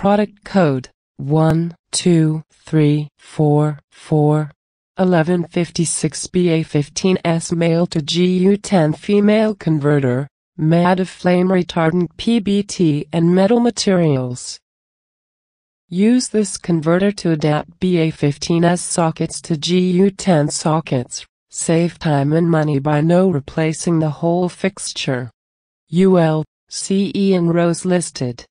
Product code 4 1156BA15S male to GU10 female converter, MAD of flame retardant PBT and metal materials. Use this converter to adapt BA15S sockets to GU10 sockets, save time and money by no replacing the whole fixture. UL, CE and rose listed.